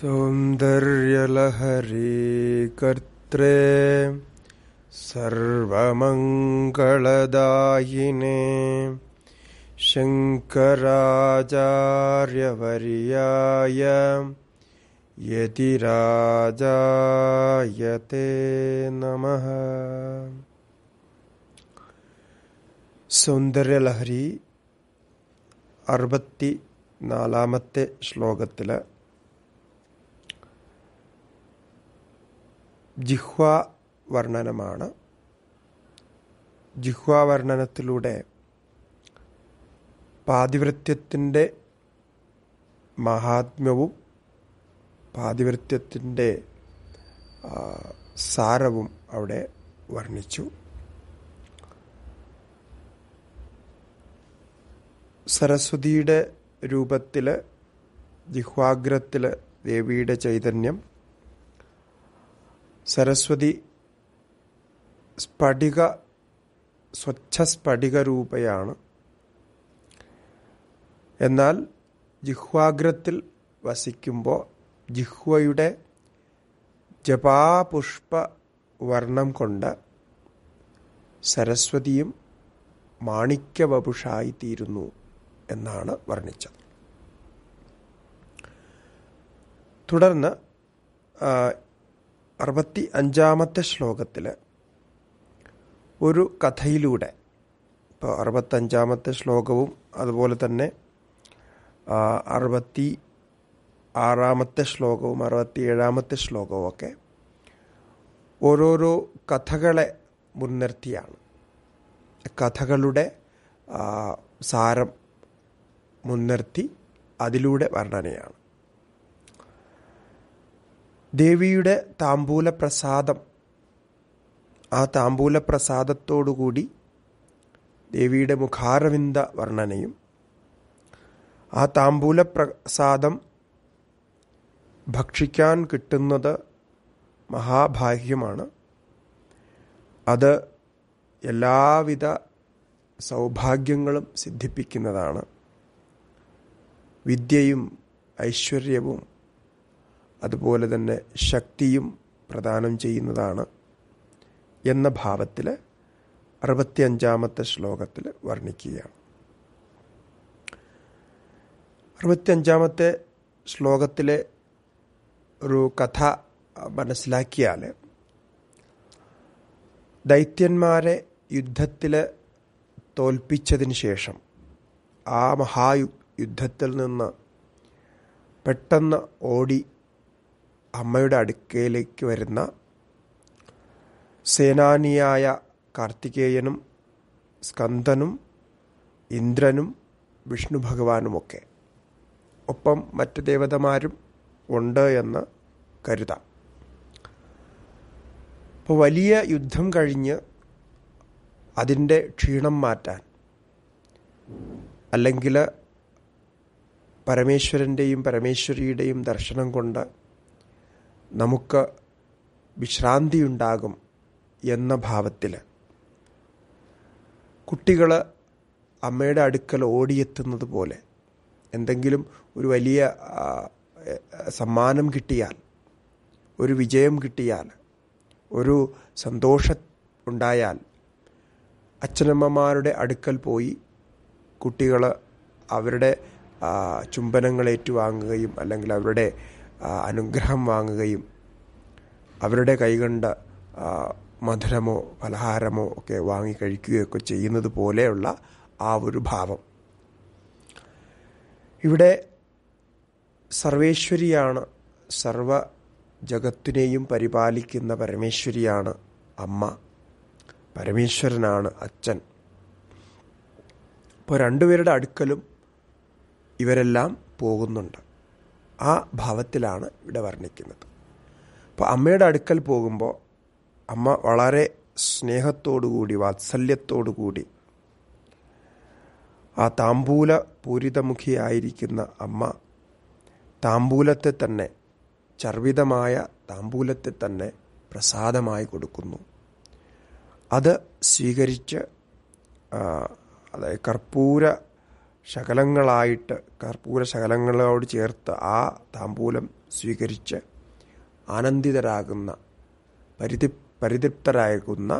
सौन्दर्यलहरी कर्त्रे सर्वमङ्गलदायिने शङ्कराचार्यवर्याय यतिराजायते नमः സൗന്ദര്യലഹരി അറുപത്തി നാലാമത്തെ ശ്ലോകത്തിൽ ജിഹ്വ വർണ്ണനമാണ് ജിഹ്വാവർണ്ണനത്തിലൂടെ പാതിവൃത്യത്തിൻ്റെ മഹാത്മ്യവും പാതിവൃത്യത്തിൻ്റെ സാരവും അവിടെ വർണ്ണിച്ചു സരസ്വതിയുടെ രൂപത്തിൽ ജിഹ്വാഗ്രത്തിൽ ദേവിയുടെ ചൈതന്യം സരസ്വതി സ്ഫടിക സ്വച്ഛസ്ഫടിക രൂപയാണ് എന്നാൽ ജിഹ്വാഗ്രത്തിൽ വസിക്കുമ്പോൾ ജിഹ്വയുടെ ജപാപുഷ്പ വർണ്ണം കൊണ്ട് സരസ്വതിയും മാണിക്യവപുഷായിത്തീരുന്നു തീരുന്നു എന്നാണ് വർണ്ണിച്ചത് തുടർന്ന് അറുപത്തി അഞ്ചാമത്തെ ശ്ലോകത്തിൽ ഒരു കഥയിലൂടെ ഇപ്പോൾ അറുപത്തഞ്ചാമത്തെ ശ്ലോകവും അതുപോലെ തന്നെ അറുപത്തി ആറാമത്തെ ശ്ലോകവും അറുപത്തി ഏഴാമത്തെ ശ്ലോകവും ഒക്കെ ഓരോരോ കഥകളെ മുൻനിർത്തിയാണ് കഥകളുടെ സാരം മുൻനിർത്തി അതിലൂടെ വർണ്ണനയാണ് ദേവിയുടെ താമ്പൂല പ്രസാദം ആ താമ്പൂല പ്രസാദത്തോടുകൂടി ദേവിയുടെ മുഖാരവിന്ദ വർണ്ണനയും ആ താമ്പൂല പ്രസാദം ഭക്ഷിക്കാൻ കിട്ടുന്നത് മഹാഭാഗ്യമാണ് അത് എല്ലാവിധ സൗഭാഗ്യങ്ങളും സിദ്ധിപ്പിക്കുന്നതാണ് വിദ്യയും ഐശ്വര്യവും അതുപോലെ തന്നെ ശക്തിയും പ്രദാനം ചെയ്യുന്നതാണ് എന്ന ഭാവത്തിൽ അറുപത്തിയഞ്ചാമത്തെ ശ്ലോകത്തിൽ വർണ്ണിക്കുകയാണ് അറുപത്തിയഞ്ചാമത്തെ ശ്ലോകത്തിലെ ഒരു കഥ മനസ്സിലാക്കിയാൽ ദൈത്യന്മാരെ യുദ്ധത്തിൽ തോൽപ്പിച്ചതിന് ശേഷം ആ മഹായു യുദ്ധത്തിൽ നിന്ന് പെട്ടെന്ന് ഓടി അമ്മയുടെ അടുക്കലേക്ക് വരുന്ന സേനാനിയായ കാർത്തികേയനും സ്കന്ദനും ഇന്ദ്രനും വിഷ്ണു ഭഗവാനുമൊക്കെ ഒപ്പം മറ്റ് ദേവതമാരും ഉണ്ട് എന്ന് കരുതാം അപ്പോൾ വലിയ യുദ്ധം കഴിഞ്ഞ് അതിൻ്റെ ക്ഷീണം മാറ്റാൻ അല്ലെങ്കിൽ പരമേശ്വരൻ്റെയും പരമേശ്വരിയുടെയും ദർശനം കൊണ്ട് നമുക്ക് വിശ്രാന്തിയുണ്ടാകും എന്ന ഭാവത്തിൽ കുട്ടികൾ അമ്മയുടെ അടുക്കൽ ഓടിയെത്തുന്നത് പോലെ എന്തെങ്കിലും ഒരു വലിയ സമ്മാനം കിട്ടിയാൽ ഒരു വിജയം കിട്ടിയാൽ ഒരു സന്തോഷ ഉണ്ടായാൽ അച്ഛനമ്മമാരുടെ അടുക്കൽ പോയി കുട്ടികൾ അവരുടെ ചുംബനങ്ങൾ ഏറ്റുവാങ്ങുകയും അല്ലെങ്കിൽ അവരുടെ അനുഗ്രഹം വാങ്ങുകയും അവരുടെ കൈകണ്ട മധുരമോ പലഹാരമോ ഒക്കെ വാങ്ങി ചെയ്യുന്നത് പോലെയുള്ള ആ ഒരു ഭാവം ഇവിടെ സർവേശ്വരിയാണ് സർവ ജഗത്തിനെയും പരിപാലിക്കുന്ന പരമേശ്വരിയാണ് അമ്മ പരമേശ്വരനാണ് അച്ഛൻ ഇപ്പോൾ രണ്ടുപേരുടെ അടുക്കലും ഇവരെല്ലാം പോകുന്നുണ്ട് ആ ഭാവത്തിലാണ് ഇവിടെ വർണ്ണിക്കുന്നത് അപ്പോൾ അമ്മയുടെ അടുക്കൽ പോകുമ്പോൾ അമ്മ വളരെ സ്നേഹത്തോടുകൂടി വാത്സല്യത്തോടുകൂടി ആ താമ്പൂല പൂരിതമുഖിയായിരിക്കുന്ന അമ്മ താമ്പൂലത്തെ തന്നെ ചർവിതമായ താമ്പൂലത്തെ തന്നെ പ്രസാദമായി കൊടുക്കുന്നു അത് സ്വീകരിച്ച് അതായത് കർപ്പൂര ശകലങ്ങളായിട്ട് കർപ്പൂര ശകലങ്ങളോട് ചേർത്ത് ആ താമ്പൂലം സ്വീകരിച്ച് ആനന്ദിതരാകുന്ന പരിതി പരിതൃപ്തരാകുന്ന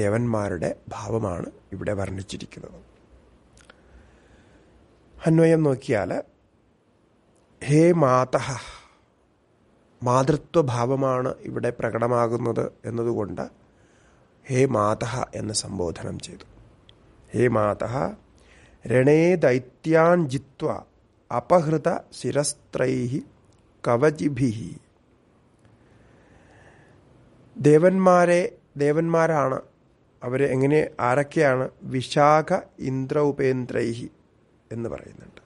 ദേവന്മാരുടെ ഭാവമാണ് ഇവിടെ വർണ്ണിച്ചിരിക്കുന്നത് അന്വയം നോക്കിയാൽ ഹേ മാത മാതൃത്വഭാവമാണ് ഇവിടെ പ്രകടമാകുന്നത് എന്നതുകൊണ്ട് ഹേ മാത എന്ന് സംബോധനം ചെയ്തു ഹേ മാത രണേ ദൈത്യാഞ്ജിത്വ അപഹൃത ശിരസ്ത്രൈഹി കവചിഭിഹി ദേവന്മാരെ ദേവന്മാരാണ് അവരെ എങ്ങനെ ആരൊക്കെയാണ് വിശാഖ ഉപേന്ദ്രൈഹി എന്ന് പറയുന്നുണ്ട്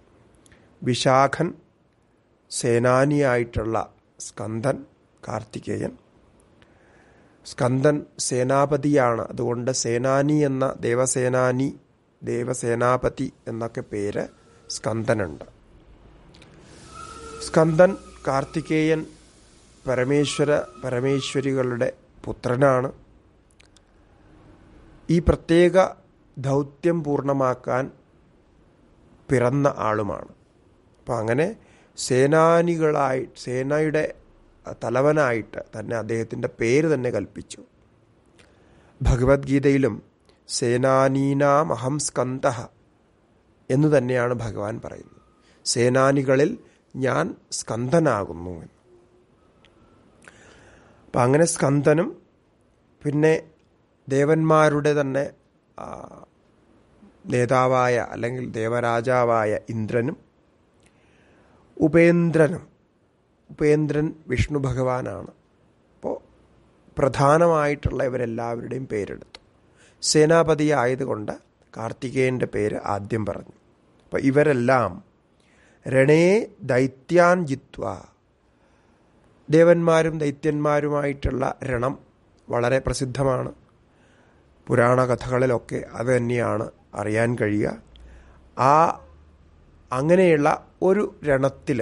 വിശാഖൻ സേനാനിയായിട്ടുള്ള സ്കന്ദൻ കാർത്തികേയൻ സ്കന്ദൻ സേനാപതിയാണ് അതുകൊണ്ട് സേനാനി എന്ന ദേവസേനാനി ദേവസേനാപതി എന്നൊക്കെ പേര് സ്കന്ദനുണ്ട് സ്കന്ദൻ കാർത്തികേയൻ പരമേശ്വര പരമേശ്വരികളുടെ പുത്രനാണ് ഈ പ്രത്യേക ദൗത്യം പൂർണ്ണമാക്കാൻ പിറന്ന ആളുമാണ് അപ്പം അങ്ങനെ സേനാനികളായി സേനയുടെ തലവനായിട്ട് തന്നെ അദ്ദേഹത്തിൻ്റെ പേര് തന്നെ കൽപ്പിച്ചു ഭഗവത്ഗീതയിലും സേനാനീനാം അഹം സ്കന്ത എന്ന് തന്നെയാണ് ഭഗവാൻ പറയുന്നത് സേനാനികളിൽ ഞാൻ സ്കന്ദനാകുന്നു എന്ന് അപ്പം അങ്ങനെ സ്കന്ദനും പിന്നെ ദേവന്മാരുടെ തന്നെ നേതാവായ അല്ലെങ്കിൽ ദേവരാജാവായ ഇന്ദ്രനും ഉപേന്ദ്രനും ഉപേന്ദ്രൻ വിഷ്ണു ഭഗവാനാണ് അപ്പോൾ പ്രധാനമായിട്ടുള്ള ഇവരെല്ലാവരുടെയും പേരെടുത്തു സേനാപതിയായതുകൊണ്ട് കാർത്തികേയൻ്റെ പേര് ആദ്യം പറഞ്ഞു അപ്പം ഇവരെല്ലാം രണേ ദൈത്യാൻ ജിത്വ ദേവന്മാരും ദൈത്യന്മാരുമായിട്ടുള്ള രണം വളരെ പ്രസിദ്ധമാണ് പുരാണ കഥകളിലൊക്കെ അത് തന്നെയാണ് അറിയാൻ കഴിയുക ആ അങ്ങനെയുള്ള ഒരു രണത്തിൽ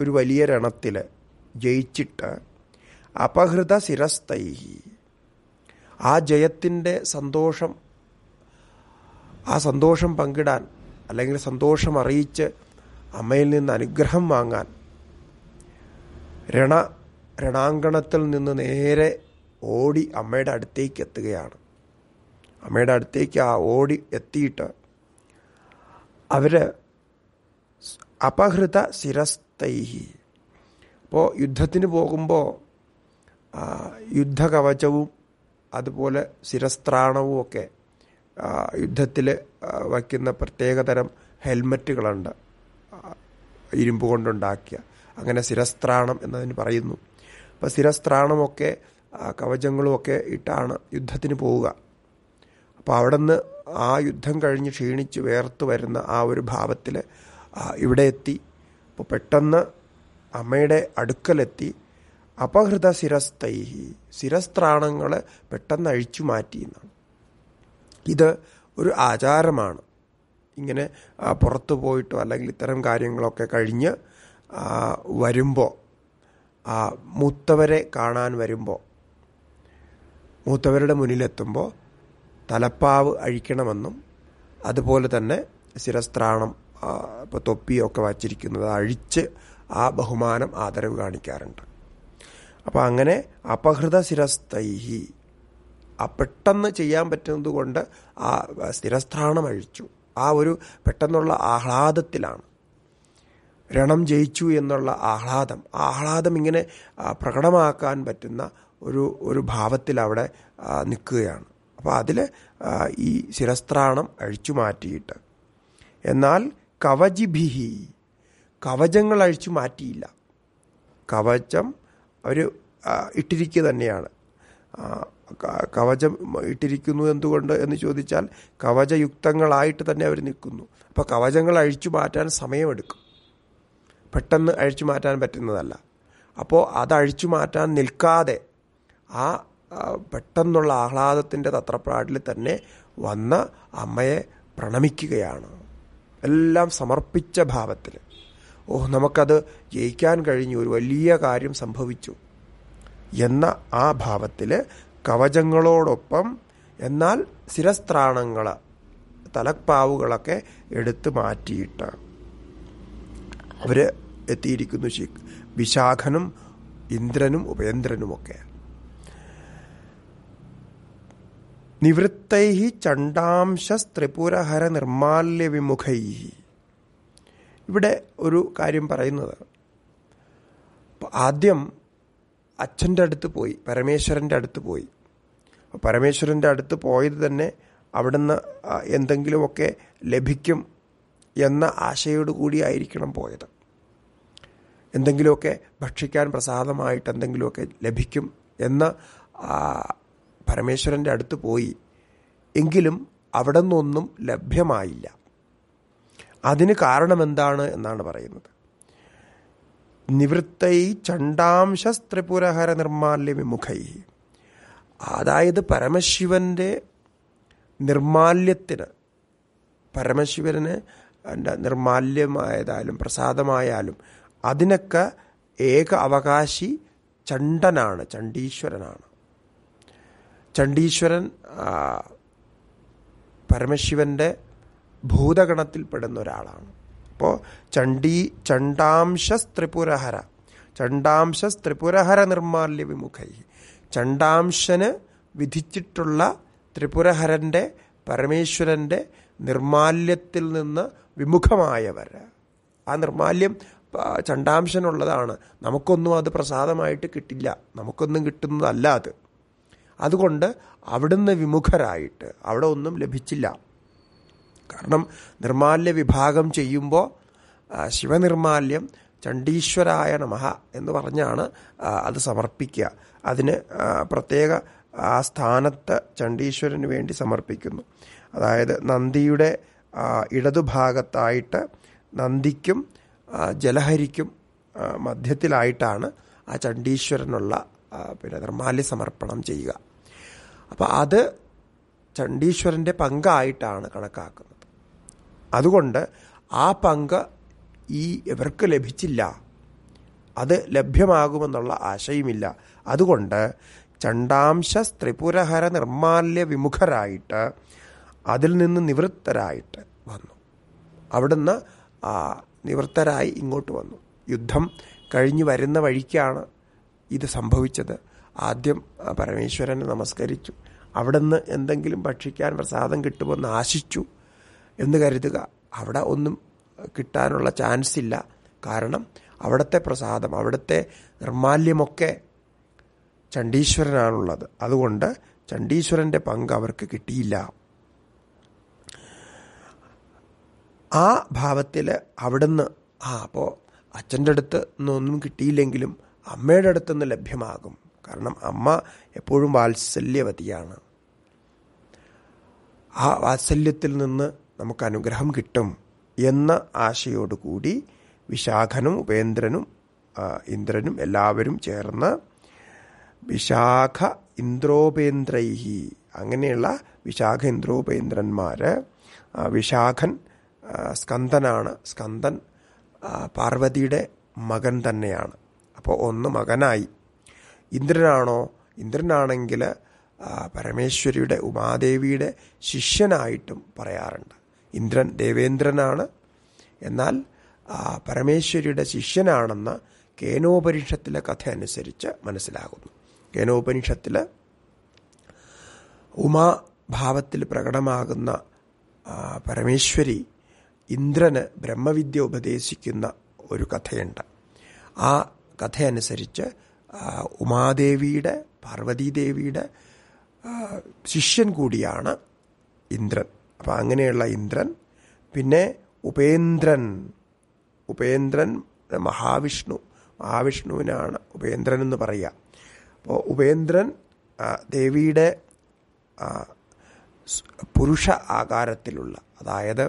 ഒരു വലിയ രണത്തിൽ ജയിച്ചിട്ട് അപഹൃത ശിരസ്തൈഹി ആ ജയത്തിൻ്റെ സന്തോഷം ആ സന്തോഷം പങ്കിടാൻ അല്ലെങ്കിൽ സന്തോഷം അറിയിച്ച് അമ്മയിൽ നിന്ന് അനുഗ്രഹം വാങ്ങാൻ രണ രണാങ്കണത്തിൽ നിന്ന് നേരെ ഓടി അമ്മയുടെ അടുത്തേക്ക് എത്തുകയാണ് അമ്മയുടെ അടുത്തേക്ക് ആ ഓടി എത്തിയിട്ട് അവർ അപഹൃത ശിരസ്തൈഹി അപ്പോൾ യുദ്ധത്തിന് പോകുമ്പോൾ യുദ്ധകവചവും അതുപോലെ ശിരസ്ത്രാണവും ഒക്കെ യുദ്ധത്തിൽ വയ്ക്കുന്ന പ്രത്യേകതരം ഹെൽമറ്റുകളുണ്ട് ഇരുമ്പ് കൊണ്ടുണ്ടാക്കിയ അങ്ങനെ ശിരസ്ത്രാണം എന്നതിന് പറയുന്നു അപ്പോൾ ശിരസ്ത്രാണമൊക്കെ കവചങ്ങളുമൊക്കെ ഇട്ടാണ് യുദ്ധത്തിന് പോവുക അപ്പോൾ അവിടെ നിന്ന് ആ യുദ്ധം കഴിഞ്ഞ് ക്ഷീണിച്ച് വേർത്ത് വരുന്ന ആ ഒരു ഭാവത്തിൽ ഇവിടെ എത്തി അപ്പോൾ പെട്ടെന്ന് അമ്മയുടെ അടുക്കലെത്തി അപഹൃത ശിരസ്തൈഹി ശിരസ്ത്രാണങ്ങളെ പെട്ടെന്ന് അഴിച്ചു മാറ്റി എന്നാണ് ഇത് ഒരു ആചാരമാണ് ഇങ്ങനെ പുറത്തു പോയിട്ടോ അല്ലെങ്കിൽ ഇത്തരം കാര്യങ്ങളൊക്കെ കഴിഞ്ഞ് വരുമ്പോൾ മൂത്തവരെ കാണാൻ വരുമ്പോൾ മൂത്തവരുടെ മുന്നിലെത്തുമ്പോൾ തലപ്പാവ് അഴിക്കണമെന്നും അതുപോലെ തന്നെ ശിരസ്ത്രാണം ഇപ്പോൾ തൊപ്പിയൊക്കെ വച്ചിരിക്കുന്നത് അഴിച്ച് ആ ബഹുമാനം ആദരവ് കാണിക്കാറുണ്ട് അപ്പോൾ അങ്ങനെ അപഹൃത ശിരസ്തൈഹി ആ പെട്ടെന്ന് ചെയ്യാൻ പറ്റുന്നത് കൊണ്ട് ആ സ്ഥിരസ്ഥാനം അഴിച്ചു ആ ഒരു പെട്ടെന്നുള്ള ആഹ്ലാദത്തിലാണ് രണം ജയിച്ചു എന്നുള്ള ആഹ്ലാദം ആഹ്ലാദം ഇങ്ങനെ പ്രകടമാക്കാൻ പറ്റുന്ന ഒരു ഒരു ഭാവത്തിൽ അവിടെ നിൽക്കുകയാണ് അപ്പോൾ അതിൽ ഈ ശിരസ്ത്രാണം അഴിച്ചു മാറ്റിയിട്ട് എന്നാൽ കവചിഭിഹി കവചങ്ങൾ അഴിച്ചു മാറ്റിയില്ല കവചം അവർ ഇട്ടിരിക്കുക തന്നെയാണ് കവചം ഇട്ടിരിക്കുന്നു എന്തുകൊണ്ട് എന്ന് ചോദിച്ചാൽ കവചയുക്തങ്ങളായിട്ട് തന്നെ അവർ നിൽക്കുന്നു അപ്പോൾ കവചങ്ങൾ അഴിച്ചു മാറ്റാൻ സമയമെടുക്കും പെട്ടെന്ന് അഴിച്ചു മാറ്റാൻ പറ്റുന്നതല്ല അപ്പോൾ അത് അഴിച്ചു മാറ്റാൻ നിൽക്കാതെ ആ പെട്ടെന്നുള്ള ആഹ്ലാദത്തിൻ്റെ തത്രപ്പാടിൽ തന്നെ വന്ന അമ്മയെ പ്രണമിക്കുകയാണ് എല്ലാം സമർപ്പിച്ച ഭാവത്തിൽ ഓഹ് നമുക്കത് ജയിക്കാൻ കഴിഞ്ഞു ഒരു വലിയ കാര്യം സംഭവിച്ചു എന്ന ആ ഭാവത്തിൽ കവചങ്ങളോടൊപ്പം എന്നാൽ സ്ഥിരസ്ത്രാണങ്ങൾ തലപ്പാവുകളൊക്കെ എടുത്തു മാറ്റിയിട്ട് അവർ എത്തിയിരിക്കുന്നു വിശാഖനും ഇന്ദ്രനും ഉപേന്ദ്രനുമൊക്കെ നിവൃത്തൈ ചണ്ഡാംശസ്ത്രിപുരഹര നിർമാല്യ വിമുഖൈ ഇവിടെ ഒരു കാര്യം പറയുന്നത് ആദ്യം അച്ഛൻ്റെ അടുത്ത് പോയി പരമേശ്വരൻ്റെ അടുത്ത് പോയി പരമേശ്വരൻ്റെ അടുത്ത് പോയത് തന്നെ അവിടുന്ന് എന്തെങ്കിലുമൊക്കെ ലഭിക്കും എന്ന ആശയോടു ആയിരിക്കണം പോയത് എന്തെങ്കിലുമൊക്കെ ഭക്ഷിക്കാൻ പ്രസാദമായിട്ട് എന്തെങ്കിലുമൊക്കെ ലഭിക്കും എന്ന പരമേശ്വരൻ്റെ അടുത്ത് പോയി എങ്കിലും അവിടെ നിന്നൊന്നും ലഭ്യമായില്ല അതിന് കാരണമെന്താണ് എന്നാണ് പറയുന്നത് നിവൃത്തൈ ചണ്ടാംശ ത്രിപുരഹര നിർമാല്യ വിമുഖൈ അതായത് പരമശിവന്റെ നിർമാല്യത്തിന് പരമശിവന് നിർമാല്യമായതായാലും പ്രസാദമായാലും അതിനൊക്കെ ഏക അവകാശി ചണ്ഡനാണ് ചണ്ഡീശ്വരനാണ് ചണ്ഡീശ്വരൻ പരമശിവന്റെ ഭൂതഗണത്തിൽപ്പെടുന്ന ഒരാളാണ് അപ്പോൾ ചണ്ഡി ചണ്ടാംശ ത്രിപുരഹര ചണ്ടാംശ ത്രിപുരഹര നിർമാല്യ വിമുഖൈ ചണ്ടാംശന് വിധിച്ചിട്ടുള്ള ത്രിപുരഹരൻ്റെ പരമേശ്വരൻ്റെ നിർമാല്യത്തിൽ നിന്ന് വിമുഖമായവർ ആ നിർമാല്യം ചണ്ടാംശനുള്ളതാണ് നമുക്കൊന്നും അത് പ്രസാദമായിട്ട് കിട്ടില്ല നമുക്കൊന്നും കിട്ടുന്നതല്ല അത് അതുകൊണ്ട് അവിടുന്ന് വിമുഖരായിട്ട് അവിടെ ഒന്നും ലഭിച്ചില്ല കാരണം നിർമാല്യ വിഭാഗം ചെയ്യുമ്പോൾ ശിവനിർമാല്യം ചണ്ഡീശ്വരായ നമഹ എന്ന് പറഞ്ഞാണ് അത് സമർപ്പിക്കുക അതിന് പ്രത്യേക ആ സ്ഥാനത്ത് ചണ്ഡീശ്വരന് വേണ്ടി സമർപ്പിക്കുന്നു അതായത് നന്ദിയുടെ ഇടതുഭാഗത്തായിട്ട് നന്ദിക്കും ജലഹരിക്കും മധ്യത്തിലായിട്ടാണ് ആ ചണ്ഡീശ്വരനുള്ള പിന്നെ നിർമാല്യ സമർപ്പണം ചെയ്യുക അപ്പോൾ അത് ചണ്ഡീശ്വരൻ്റെ പങ്കായിട്ടാണ് കണക്കാക്കുന്നത് അതുകൊണ്ട് ആ പങ്ക് ഈ ഇവർക്ക് ലഭിച്ചില്ല അത് ലഭ്യമാകുമെന്നുള്ള ആശയമില്ല അതുകൊണ്ട് ചണ്ടാംശ ത്രിപുരഹര നിർമാല്യ വിമുഖരായിട്ട് അതിൽ നിന്ന് നിവൃത്തരായിട്ട് വന്നു അവിടുന്ന് നിവൃത്തരായി ഇങ്ങോട്ട് വന്നു യുദ്ധം കഴിഞ്ഞു വരുന്ന വഴിക്കാണ് ഇത് സംഭവിച്ചത് ആദ്യം പരമേശ്വരനെ നമസ്കരിച്ചു അവിടുന്ന് എന്തെങ്കിലും ഭക്ഷിക്കാൻ പ്രസാദം കിട്ടുമെന്ന് ആശിച്ചു എന്ന് കരുതുക അവിടെ ഒന്നും കിട്ടാനുള്ള ചാൻസ് ഇല്ല കാരണം അവിടുത്തെ പ്രസാദം അവിടുത്തെ നിർമാല്യമൊക്കെ ചണ്ഡീശ്വരനാണുള്ളത് അതുകൊണ്ട് ചണ്ഡീശ്വരൻ്റെ പങ്ക് അവർക്ക് കിട്ടിയില്ല ആ ഭാവത്തിൽ അവിടുന്ന് ആ അപ്പോൾ അച്ഛൻ്റെ അടുത്ത് നിന്നൊന്നും കിട്ടിയില്ലെങ്കിലും അമ്മയുടെ അടുത്തുനിന്ന് ലഭ്യമാകും കാരണം അമ്മ എപ്പോഴും വാത്സല്യവതിയാണ് ആ വാത്സല്യത്തിൽ നിന്ന് നമുക്ക് അനുഗ്രഹം കിട്ടും എന്ന ആശയോടുകൂടി വിശാഖനും ഉപേന്ദ്രനും ഇന്ദ്രനും എല്ലാവരും ചേർന്ന് വിശാഖ ഇന്ദ്രോപേന്ദ്രൈഹി അങ്ങനെയുള്ള വിശാഖ ഇന്ദ്രോപേന്ദ്രന്മാർ വിശാഖൻ സ്കന്ദനാണ് സ്കന്ദൻ പാർവതിയുടെ മകൻ തന്നെയാണ് അപ്പോൾ ഒന്ന് മകനായി ഇന്ദ്രനാണോ ഇന്ദ്രനാണെങ്കിൽ പരമേശ്വരിയുടെ ഉമാദേവിയുടെ ശിഷ്യനായിട്ടും പറയാറുണ്ട് ഇന്ദ്രൻ ദേവേന്ദ്രനാണ് എന്നാൽ പരമേശ്വരിയുടെ ശിഷ്യനാണെന്ന് കേനോപനിഷത്തിലെ കഥ അനുസരിച്ച് മനസ്സിലാകുന്നു കേനോപനിഷത്തിൽ ഉമാഭാവത്തിൽ പ്രകടമാകുന്ന പരമേശ്വരി ഇന്ദ്രന് ബ്രഹ്മവിദ്യ ഉപദേശിക്കുന്ന ഒരു കഥയുണ്ട് ആ കഥയനുസരിച്ച് ഉമാദേവിയുടെ പാർവതീദേവിയുടെ ശിഷ്യൻ കൂടിയാണ് ഇന്ദ്രൻ അപ്പം അങ്ങനെയുള്ള ഇന്ദ്രൻ പിന്നെ ഉപേന്ദ്രൻ ഉപേന്ദ്രൻ മഹാവിഷ്ണു മഹാവിഷ്ണുവിനാണ് ഉപേന്ദ്രൻ എന്ന് പറയുക അപ്പോൾ ഉപേന്ദ്രൻ ദേവിയുടെ പുരുഷ ആകാരത്തിലുള്ള അതായത്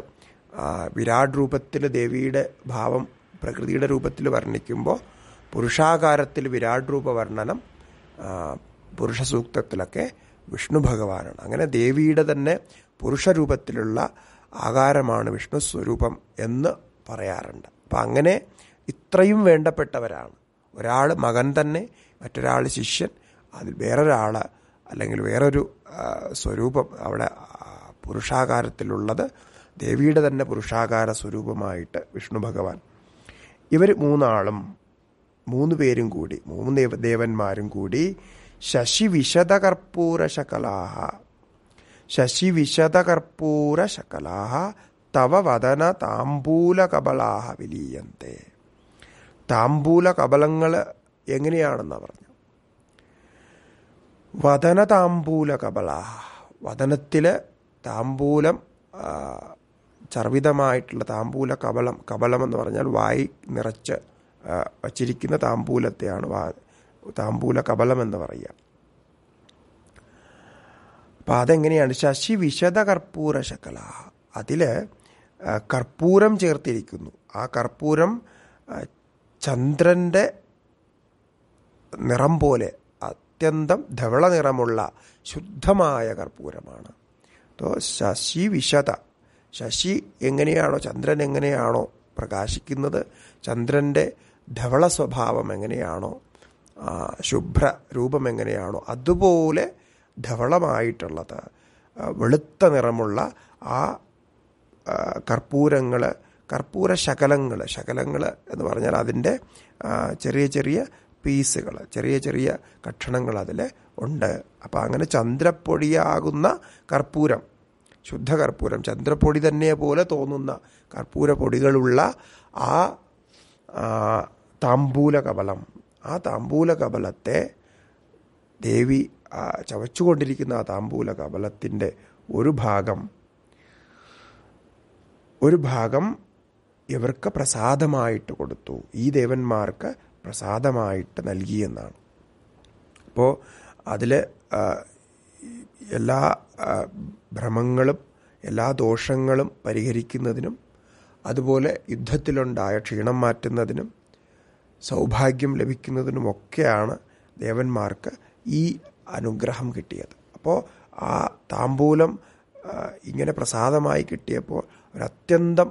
വിരാട് രൂപത്തിൽ ദേവിയുടെ ഭാവം പ്രകൃതിയുടെ രൂപത്തിൽ വർണ്ണിക്കുമ്പോൾ പുരുഷാകാരത്തിൽ വിരാട് രൂപ വർണ്ണനം പുരുഷസൂക്തത്തിലൊക്കെ വിഷ്ണു ഭഗവാനാണ് അങ്ങനെ ദേവിയുടെ തന്നെ പുരുഷരൂപത്തിലുള്ള ആകാരമാണ് വിഷ്ണു സ്വരൂപം എന്ന് പറയാറുണ്ട് അപ്പം അങ്ങനെ ഇത്രയും വേണ്ടപ്പെട്ടവരാണ് ഒരാൾ മകൻ തന്നെ മറ്റൊരാൾ ശിഷ്യൻ അതിൽ വേറൊരാൾ അല്ലെങ്കിൽ വേറൊരു സ്വരൂപം അവിടെ പുരുഷാകാരത്തിലുള്ളത് ദേവിയുടെ തന്നെ പുരുഷാകാര സ്വരൂപമായിട്ട് വിഷ്ണു ഭഗവാൻ ഇവർ മൂന്നാളും മൂന്ന് പേരും കൂടി മൂന്ന് ദേവന്മാരും കൂടി ശശിവിശദകർപ്പൂരശകലാഹ ശകലാഹ തവ വദന താംബൂലകബളാഹ വിലീയന്തേ താംബൂലകബലങ്ങൾ എങ്ങനെയാണെന്ന് പറഞ്ഞു വദന കബളാഹ വദനത്തിലെ താംബൂലം ചർവിതമായിട്ടുള്ള താംബൂല കബളം കബലം എന്ന് പറഞ്ഞാൽ വായി നിറച്ച് വച്ചിരിക്കുന്ന താംബൂലത്തെയാണ് താമ്പൂല കബലം എന്ന് പറയുക അപ്പം അതെങ്ങനെയാണ് ശശി വിശദ കർപ്പൂര ശക്കല അതിൽ കർപ്പൂരം ചേർത്തിരിക്കുന്നു ആ കർപ്പൂരം ചന്ദ്രൻ്റെ നിറം പോലെ അത്യന്തം ധവള നിറമുള്ള ശുദ്ധമായ കർപ്പൂരമാണ് അപ്പോൾ ശശി വിശദ ശശി എങ്ങനെയാണോ ചന്ദ്രൻ എങ്ങനെയാണോ പ്രകാശിക്കുന്നത് ചന്ദ്രൻ്റെ ധവള സ്വഭാവം എങ്ങനെയാണോ ശുഭ്ര എങ്ങനെയാണോ അതുപോലെ ധവളമായിട്ടുള്ളത് വെളുത്ത നിറമുള്ള ആ കർപ്പൂരങ്ങൾ കർപ്പൂര ശകലങ്ങൾ ശകലങ്ങൾ എന്ന് പറഞ്ഞാൽ അതിൻ്റെ ചെറിയ ചെറിയ പീസുകൾ ചെറിയ ചെറിയ കഷണങ്ങൾ അതിൽ ഉണ്ട് അപ്പോൾ അങ്ങനെ ചന്ദ്രപ്പൊടിയാകുന്ന കർപ്പൂരം ശുദ്ധ കർപ്പൂരം ചന്ദ്രപ്പൊടി തന്നെ പോലെ തോന്നുന്ന കർപ്പൂര പൊടികളുള്ള ആ താമ്പൂല കവളം ആ താമ്പൂല കപലത്തെ ദേവി ചവച്ചുകൊണ്ടിരിക്കുന്ന ആ താമ്പൂല കപലത്തിൻ്റെ ഒരു ഭാഗം ഒരു ഭാഗം ഇവർക്ക് പ്രസാദമായിട്ട് കൊടുത്തു ഈ ദേവന്മാർക്ക് പ്രസാദമായിട്ട് നൽകി എന്നാണ് അപ്പോൾ അതിൽ എല്ലാ ഭ്രമങ്ങളും എല്ലാ ദോഷങ്ങളും പരിഹരിക്കുന്നതിനും അതുപോലെ യുദ്ധത്തിലുണ്ടായ ക്ഷീണം മാറ്റുന്നതിനും സൗഭാഗ്യം ലഭിക്കുന്നതിനുമൊക്കെയാണ് ദേവന്മാർക്ക് ഈ അനുഗ്രഹം കിട്ടിയത് അപ്പോൾ ആ താമ്പൂലം ഇങ്ങനെ പ്രസാദമായി കിട്ടിയപ്പോൾ അവരത്യന്തം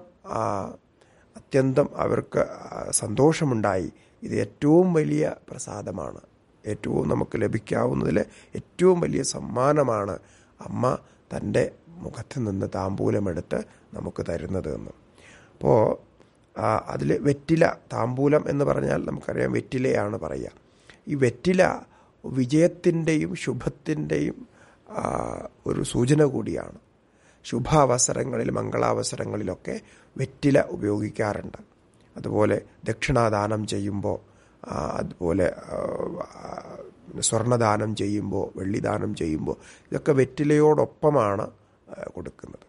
അത്യന്തം അവർക്ക് സന്തോഷമുണ്ടായി ഇത് ഏറ്റവും വലിയ പ്രസാദമാണ് ഏറ്റവും നമുക്ക് ലഭിക്കാവുന്നതിൽ ഏറ്റവും വലിയ സമ്മാനമാണ് അമ്മ തൻ്റെ മുഖത്ത് നിന്ന് താമ്പൂലമെടുത്ത് നമുക്ക് തരുന്നത് എന്ന് അപ്പോൾ അതിൽ വെറ്റില താമ്പൂലം എന്ന് പറഞ്ഞാൽ നമുക്കറിയാം വെറ്റിലയാണ് പറയുക ഈ വെറ്റില വിജയത്തിൻ്റെയും ശുഭത്തിൻ്റെയും ഒരു സൂചന കൂടിയാണ് ശുഭാവസരങ്ങളിൽ മംഗളാവസരങ്ങളിലൊക്കെ വെറ്റില ഉപയോഗിക്കാറുണ്ട് അതുപോലെ ദക്ഷിണാദാനം ചെയ്യുമ്പോൾ അതുപോലെ സ്വർണ്ണദാനം ചെയ്യുമ്പോൾ വെള്ളിദാനം ചെയ്യുമ്പോൾ ഇതൊക്കെ വെറ്റിലയോടൊപ്പമാണ് കൊടുക്കുന്നത്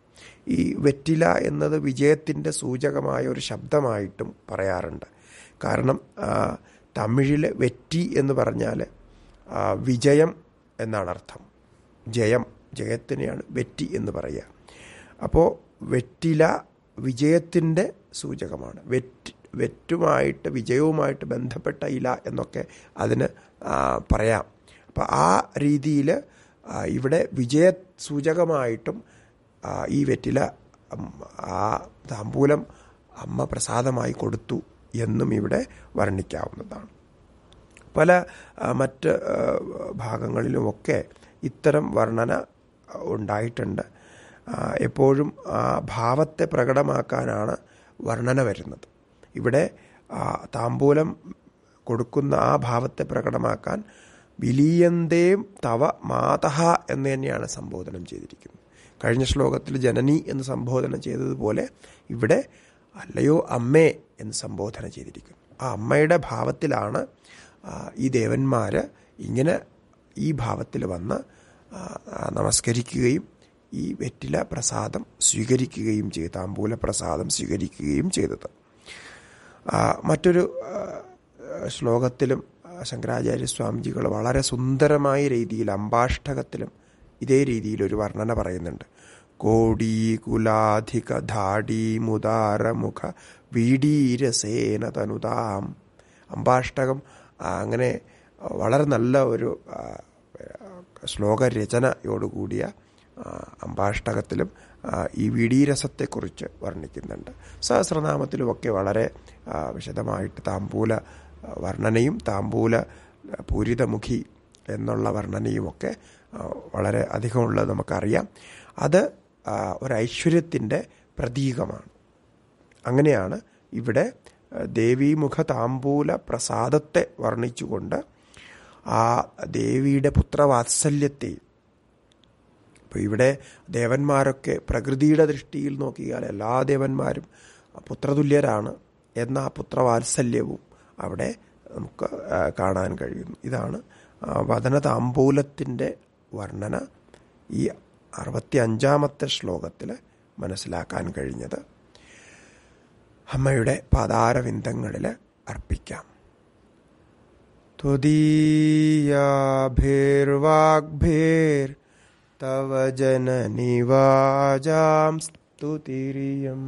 ഈ വെറ്റില എന്നത് വിജയത്തിൻ്റെ സൂചകമായ ഒരു ശബ്ദമായിട്ടും പറയാറുണ്ട് കാരണം തമിഴിൽ വെറ്റി എന്ന് പറഞ്ഞാൽ വിജയം എന്നാണ് അർത്ഥം ജയം ജയത്തിനെയാണ് വെറ്റി എന്ന് പറയുക അപ്പോൾ വെറ്റില വിജയത്തിൻ്റെ സൂചകമാണ് വെറ്റ് വെറ്റുമായിട്ട് വിജയവുമായിട്ട് ബന്ധപ്പെട്ട ഇല എന്നൊക്കെ അതിന് പറയാം അപ്പോൾ ആ രീതിയിൽ ഇവിടെ വിജയ സൂചകമായിട്ടും ഈ വെറ്റില ആ താമ്പൂലം അമ്മ പ്രസാദമായി കൊടുത്തു എന്നും ഇവിടെ വർണ്ണിക്കാവുന്നതാണ് പല മറ്റ് ഭാഗങ്ങളിലുമൊക്കെ ഇത്തരം വർണ്ണന ഉണ്ടായിട്ടുണ്ട് എപ്പോഴും ആ ഭാവത്തെ പ്രകടമാക്കാനാണ് വർണ്ണന വരുന്നത് ഇവിടെ താമ്പൂലം കൊടുക്കുന്ന ആ ഭാവത്തെ പ്രകടമാക്കാൻ വിലീയന്തേ തവ മാതഹ എന്ന് തന്നെയാണ് സംബോധനം ചെയ്തിരിക്കുന്നത് കഴിഞ്ഞ ശ്ലോകത്തിൽ ജനനി എന്ന് സംബോധന ചെയ്തതുപോലെ ഇവിടെ അല്ലയോ അമ്മേ എന്ന് സംബോധന ചെയ്തിരിക്കുന്നു ആ അമ്മയുടെ ഭാവത്തിലാണ് ഈ ദേവന്മാർ ഇങ്ങനെ ഈ ഭാവത്തിൽ വന്ന് നമസ്കരിക്കുകയും ഈ വെറ്റില പ്രസാദം സ്വീകരിക്കുകയും ചെയ്തു താമ്പൂല പ്രസാദം സ്വീകരിക്കുകയും ചെയ്തത് മറ്റൊരു ശ്ലോകത്തിലും സ്വാമിജികൾ വളരെ സുന്ദരമായ രീതിയിൽ അമ്പാഷ്ടകത്തിലും ഇതേ രീതിയിൽ ഒരു വർണ്ണന പറയുന്നുണ്ട് കോടി കുലാധിക ധാടി മുദാര മുഖ വീടീരസേന തനുതാം അമ്പാഷ്ടകം അങ്ങനെ വളരെ നല്ല ഒരു ശ്ലോകരചനയോടുകൂടിയ അമ്പാഷ്ടകത്തിലും ഈ വിടീരസത്തെക്കുറിച്ച് വർണ്ണിക്കുന്നുണ്ട് സഹസ്രനാമത്തിലുമൊക്കെ വളരെ വിശദമായിട്ട് താമ്പൂല വർണ്ണനയും താമ്പൂല പൂരിതമുഖി എന്നുള്ള വർണ്ണനയുമൊക്കെ വളരെ അധികമുള്ളത് നമുക്കറിയാം അത് ഒരൈശ്വര്യത്തിൻ്റെ പ്രതീകമാണ് അങ്ങനെയാണ് ഇവിടെ ദേവീമുഖ താമ്പൂല പ്രസാദത്തെ വർണ്ണിച്ചുകൊണ്ട് ആ ദേവിയുടെ പുത്രവാത്സല്യത്തെ ഇപ്പോൾ ഇവിടെ ദേവന്മാരൊക്കെ പ്രകൃതിയുടെ ദൃഷ്ടിയിൽ നോക്കിയാൽ എല്ലാ ദേവന്മാരും പുത്രതുല്യരാണ് എന്ന ആ പുത്രവാത്സല്യവും അവിടെ നമുക്ക് കാണാൻ കഴിയുന്നു ഇതാണ് വദന താമ്പൂലത്തിൻ്റെ വർണ്ണന ഈ അറുപത്തി അഞ്ചാമത്തെ ശ്ലോകത്തിൽ മനസ്സിലാക്കാൻ കഴിഞ്ഞത് അമ്മയുടെ പാതാരവിന്ദങ്ങളിൽ അർപ്പിക്കാം തുദീയാഭിർവാഗ്ഭിർ തവ ജനനിവാജാം സ്തുതിരിയം